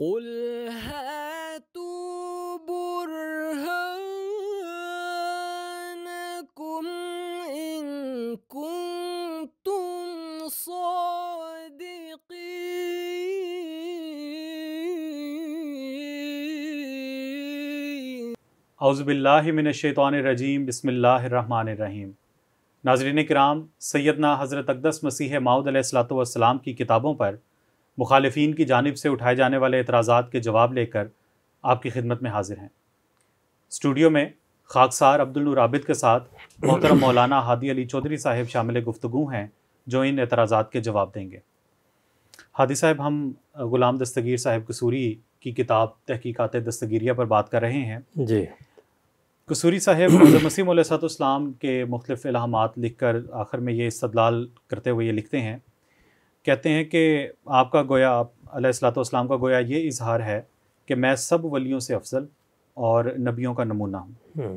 قل هاتوا برهانكم إن كنتم صادقين बसमीम नाजरीन कराम सैदना हज़रत अकदस मसीह माउद सलाम की किताबों पर मुखालफन की जानब से उठाए जाने वाले एतराजा के जवाब लेकर आपकी खिदमत में हाजिर हैं स्टूडियो में खाकसार अब्दुलराबिद के साथ मोहतरम मौलाना हादी अली चौधरी साहब शामिल गुफ्तु हैं जो इन एतराज़ा के जवाब देंगे हादी साहब हम ग़ुलाम दस्तगीर साहब कसूरी की किताब तहकीक़ात दस्तगीरिया पर बात कर रहे हैं जी कसूरी साहेब मसीम सलाम के मुख्तफ इलाहमत लिख कर आखिर में ये इस्तलाल करते हुए ये लिखते हैं कहते हैं कि आपका गोया आप अलैहिस्सलाम का गोया ये इजहार है कि मैं सब वलियों से अफजल और नबियों का नमूना हूँ हम्म।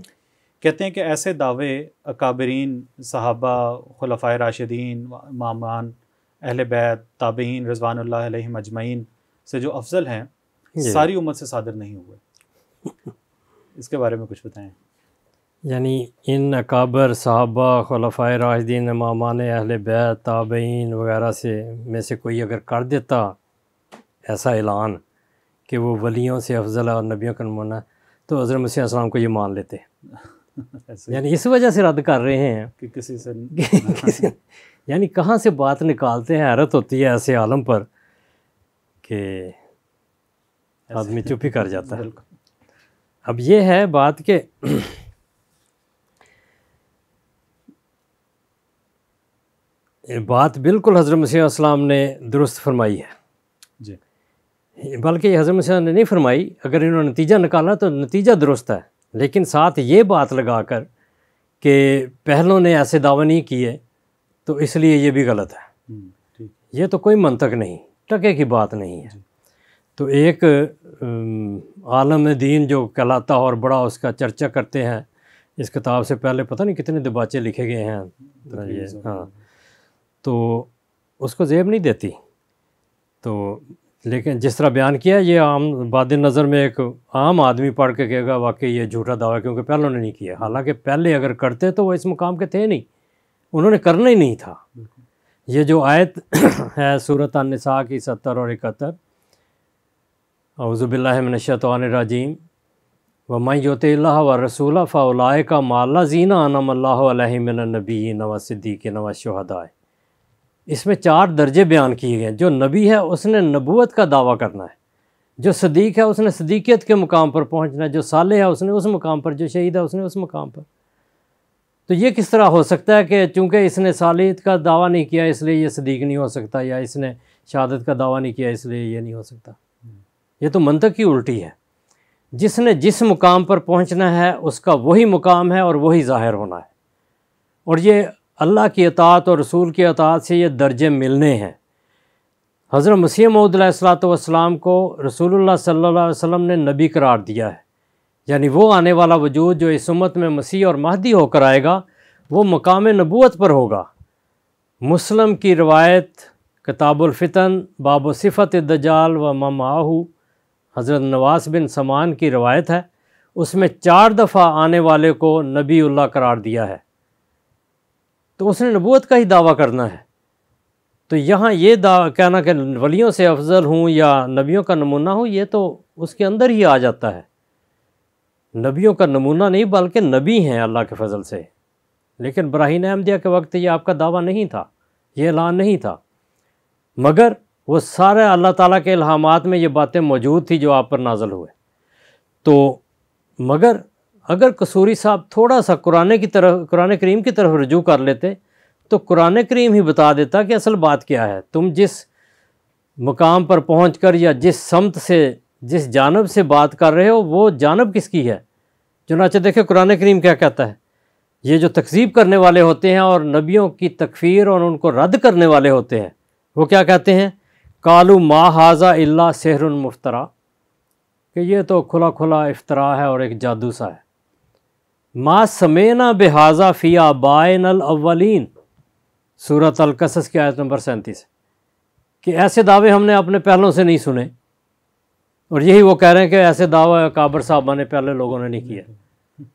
कहते हैं कि ऐसे दावे अकाबरीन सहाबा खलफा राशिदीन मामान अहल बैत ताबीन रजवान अजमैन से जो अफजल हैं सारी उम्र से सादर नहीं हुए इसके बारे में कुछ बताएं यानी इन अकाबर साहबा खलफ़ा राजदीन मामान अहल बैत ताबीन वगैरह से में से कोई अगर कर देता ऐसा ऐलान कि वो वलियों से अफजल और नबियों का नमूना तो हज़र मसीम को ये मान लेते यानी इस वजह से रद्द कर रहे हैं कि किसी से किसी यानी कहाँ से बात निकालते हैं हैरत होती है ऐसे आलम पर कि आदमी चुप ही कर जाता है अब ये है बात कि ये बात बिल्कुल हज़रत मसीह अस्लाम ने दुरुस्त फरमाई है जी बल्कि हज़रत मसीह ने नहीं फरमाई अगर इन्होंने नतीजा निकाला तो नतीजा दुरुस्त है लेकिन साथ ये बात लगा कर कि पहलों ने ऐसे दावा नहीं किए तो इसलिए ये भी गलत है हम्म, ये तो कोई मंतक नहीं टके की बात नहीं है तो एक आलम दीन जो कहलाता और बड़ा उसका चर्चा करते हैं इस किताब से पहले पता नहीं कितने दबाचे लिखे गए हैं ये हाँ तो उसको जेब नहीं देती तो लेकिन जिस तरह बयान किया ये आम बाद नज़र में एक आम आदमी पढ़ के कहेगा वाकई ये झूठा दावा क्योंकि पहले उन्होंने नहीं किया हालांकि पहले अगर करते तो वो इस मुकाम के थे नहीं उन्होंने करना ही नहीं था ये जो आयत है सूरत अनसा की सत्तर और इकहत्तर अवज़बिल्लाशतवानरजीम व मई जोत व रसूल फ़ाउलाय का माला जीना अनम नबी नवा सिद्दीक नवा शहदाय इसमें चार दर्जे बयान किए गए हैं जो नबी है उसने नबूत का दावा करना है जो सदीक है उसने सदीकियत के मुकाम पर पहुंचना है जो साले है उसने उस मुकाम पर जो शहीद है उसने उस मुकाम पर तो ये किस तरह हो सकता है कि चूँकि इसने सालियत का दावा नहीं किया इसलिए ये सदीक नहीं हो सकता या इसने शहादत का दावा नहीं किया इसलिए ये नहीं हो सकता ये तो मंतक की उल्टी है जिसने जिस मुकाम पर पहुंचना है उसका वही मुकाम है और वही ज़ाहिर होना है और ये अल्लाह की अतात और रसूल की अतात से ये दर्जे मिलने हैं हज़रत मसीह महदलाम को रसूलुल्लाह सल्लल्लाहु अलैहि वसल्लम ने नबी करार दिया है यानी वो आने वाला वजूद जो इस उम्मत में मसीह और महदी होकर आएगा वो मकाम नबूत पर होगा मुस्लिम की रवायत किताबुलफ़ितन बाब सिफ़त दजाल व ममाहू हज़रत नवास बिन समान की रवायत है उसमें चार दफ़ा आने वाले को नबी करार दिया है तो उसने नबूत का ही दावा करना है तो यहाँ ये दावा कहना कि वलियों से अफजल हूँ या नबियों का नमूना हूँ ये तो उसके अंदर ही आ जाता है नबियों का नमूना नहीं बल्कि नबी हैं अल्लाह के फ़जल से लेकिन ब्राहीन अहमदिया के वक्त ये आपका दावा नहीं था ये ऐलान नहीं था मगर वो सारे अल्लाह ताला के इल्हामात में ये बातें मौजूद थी जो आप पर नाजल हुए तो मगर अगर कसूरी साहब थोड़ा सा कुरान की तरफ कुरान करीम की तरफ रजू कर लेते तो कुरान करीम ही बता देता कि असल बात क्या है तुम जिस मकाम पर पहुँच कर या जिस समत से जिस जानब से बात कर रहे हो वो जानब किसकी है चुनाचे देखे कुरान करीम क्या कहता है ये जो तकसीब करने वाले होते हैं और नबियों की तकफ़ीर और उनको रद्द करने वाले होते हैं वो क्या कहते हैं कालू मा हाजा इल्ला सहरुन मुफ्तरा कि ये तो खुला खुला इफ्तरा है और एक जादू सा है माँ समेना बेहाजा फ़िया बायन अव्वलिन सूरत अलकसस की आयत नंबर सैंतीस कि ऐसे दावे हमने अपने पहलों से नहीं सुने और यही वो कह रहे हैं कि ऐसे दावा काबर साहब ने पहले लोगों ने नहीं किया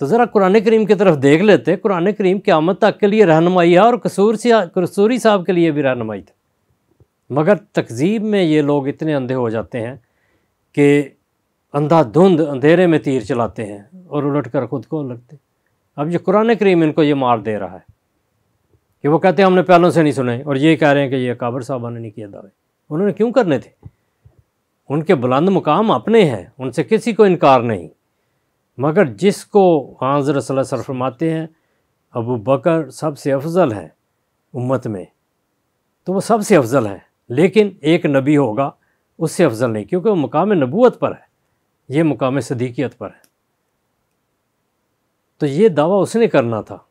तो ज़रा कुरान करीम की तरफ देख लेते कुरान करीम क़्यामत तक के लिए रहनमाई है और कसूर कसूरी साहब के लिए भी रहनमाई थी मगर तकजीब में ये लोग इतने अंधे हो जाते हैं कि अंधाधुंध अंधेरे में तीर चलाते हैं और उलट कर खुद को लगते अब ये कुरान करीम इनको ये मार दे रहा है कि वो कहते हैं हमने पहलों से नहीं सुने और ये कह रहे हैं कि ये काबर साहबा ने नहीं किया दावे उन्होंने क्यों करने थे उनके बुलंद मुकाम अपने हैं उनसे किसी को इनकार नहीं मगर जिसको हाजर सरफरमाते हैं अबू बकर सबसे अफजल है उम्मत में तो वो सबसे अफजल है लेकिन एक नबी होगा उससे अफजल नहीं क्योंकि वो मकाम नबूत पर है ये मुकाम सदीकियत पर है तो ये दावा उसने करना था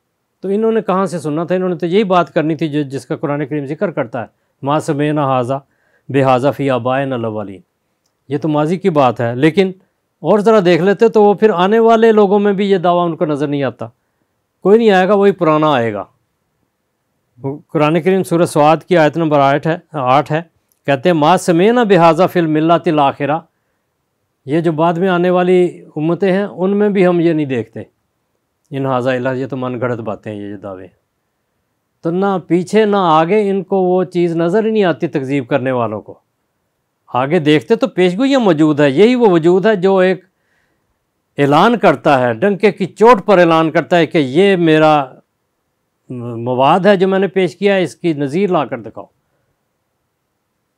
तो इन्होंने कहाँ से सुनना था इन्होंने तो यही बात करनी थी जो जिसका कुरान करीम जिक्र करता है माँ समय न हाजा बेहाजा फ़ी आबाए नवालीन ये तो माजी की बात है लेकिन और ज़रा देख लेते तो वो फिर आने वाले लोगों में भी ये दावा उनको नज़र नहीं आता कोई नहीं आएगा वही पुराना आएगा कुरान करीम सूरत स्वाद की आयत नंबर आठ है आठ है कहते हैं माँ समय न बेहाजा फिल मिल्ला तिल आखिरा ये जो बाद में आने वाली उम्मतें हैं उनमें भी हम ये नहीं देखते इन हाजा ये तो मन गढ़त बातें हैं ये जो दावे तो ना पीछे ना आगे इनको वो चीज़ नज़र ही नहीं आती तकजीब करने वालों को आगे देखते तो पेशगोइयाँ मौजूद है यही वो वजूद है जो एक ऐलान करता है डंके की चोट पर ऐलान करता है कि ये मेरा मवाद है जो मैंने पेश किया है इसकी नज़ीर ला कर दिखाओ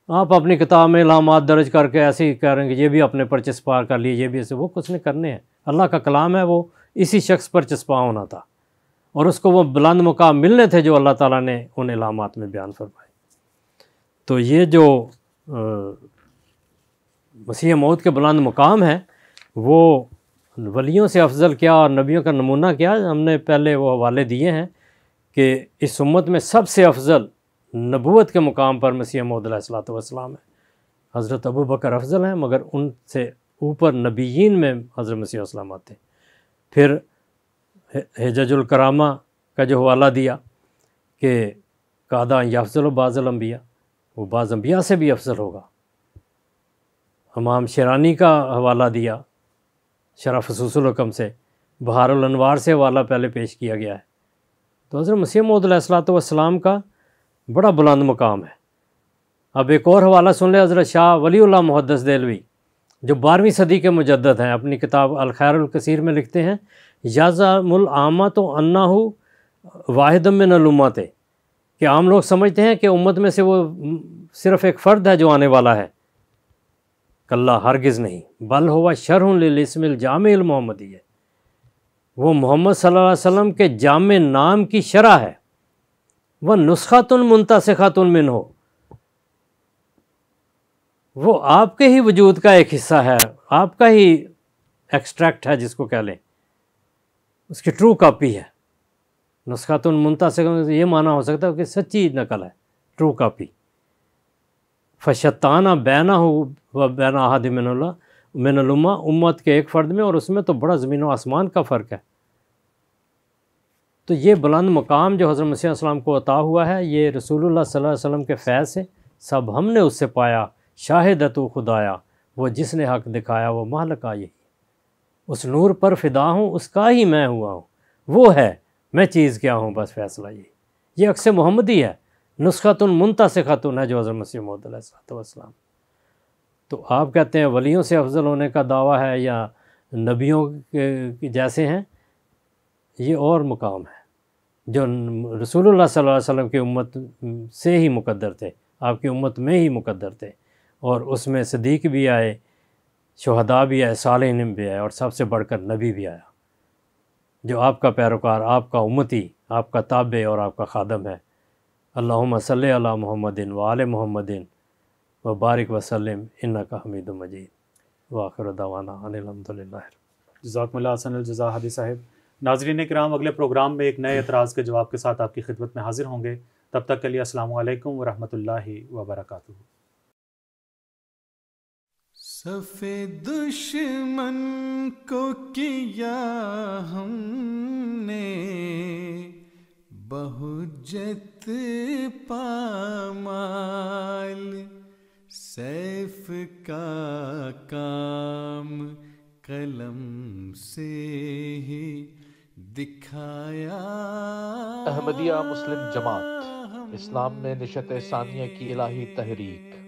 आप अपनी किताब में इलामत दर्ज करके ऐसे ही कह रहे हैं कि ये भी अपने पर चस्पा कर लिए ये भी ऐसे वो कुछ नहीं करने हैं अल्लाह का कलाम है वो इसी शख्स पर चस्पा होना था और उसको वो बुलंद मुकाम मिलने थे जो अल्लाह ताला ने उन इलामत में बयान फरमाए तो ये जो मसीह मौत के बुलंद मुकाम हैं वो वलियों से अफजल क्या और नबियों का नमूना क्या हमने पहले वो हवाले दिए हैं कि इस उम्मत में सबसे अफजल नबूत के मुकाम पर मसीह मौदलाम है हज़रत अबू बकर अफजल हैं मगर उनसे ऊपर नबीन में हज़रत मसीह आते आते फिर हेजाजुलकरामा का जो हवाला दिया कि कादा याफजल बाज़ल अम्बिया वो बाज़ अम्बिया से भी अफजल होगा हमाम शरानी का हवाला दिया शराफसूसलकम से बहारनवार से हवाला पहले पेश किया गया है तो हज़रत मसीह मौदलाम का बड़ा बुलंद मुकाम है अब एक और हवाला सुन लें हज़रत शाह वली मुहदस दिलवी जो बारहवीं सदी के मुजद हैं अपनी किताब अलखैरकसीर में लिखते हैं याजामुलआमा तो अन्ना हो वाहिदम में नलुमा थे कि आम लोग समझते हैं कि उम्मत में से वो सिर्फ़ एक फ़र्द है जो आने वाला है कल्ला हरगिज़ नहीं बल हुआ लिलिसमिल जाम मोहम्मदी है वो मोहम्मद सल्लल्लाहु अलैहि वसल्लम के जाम नाम की शरह है वह नुस्खातुन मुंतसखातुन मिन हो वो आपके ही वजूद का एक हिस्सा है आपका ही एक्सट्रैक्ट है जिसको कह लें उसकी ट्रू कापी है नुस्खातुन मुंतसख ये माना हो सकता है कि सच्ची नकल है ट्रू कापी फशताना बैना हो व बैना हादिमिनल्ला मिनलुमा उम्मत के एक फ़र्द में और उसमें तो बड़ा ज़मीन व आसमान का फ़र्क है तो ये बुलंद मकाम जो हज़रत मसीह सलाम को अता हुआ है ये रसूलुल्लाह सल्लल्लाहु अलैहि वसल्लम के फैज़ से सब हमने उससे पाया शाहिद तो खुदाया वो जिसने हक दिखाया वो महलका यही उस नूर पर फिदा हूँ उसका ही मैं हुआ हूँ वो है मैं चीज़ क्या हूँ बस फैसला यही ये अक्स मोहम्मदी है नुस्खतुन मुंतस खातून है जो हज़र मसीह महदलाम तो आप कहते हैं वलियों से अफजल होने का दावा है या नबियों के जैसे हैं ये और मुकाम है जो रसूलुल्लाह सल्लल्लाहु अलैहि वसल्लम की उम्मत से ही मुकद्दर थे आपकी उम्मत में ही मुकद्दर थे और उसमें सदीक भी आए शहदा भी आए साल भी आए और सबसे बढ़कर नबी भी आया जो आपका पैरोकार आपका उम्मती आपका ताबे और आपका खादम है अल्लाम सल मोहम्मदिन वाल मोहम्मदिन व बारिक वसलम इन्ना का हमीद मजीद वाखिर दवाना अनिलहमदिल्ला जजाकमल्ला हसन जजा साहब नाजरीन कराम अगले प्रोग्राम में एक नए एतराज़ के जवाब के साथ आपकी खिदमत में हाजिर होंगे तब तक के लिए असल वालेकुम वबरक सफ़ेद दुश्मन को किया हमने बहुजत पामाल सैफ का काम कलम से ही दिखाया अहमदिया मुस्लिम जमात इस्लाम में निशत सानिया की इलाही तहरीक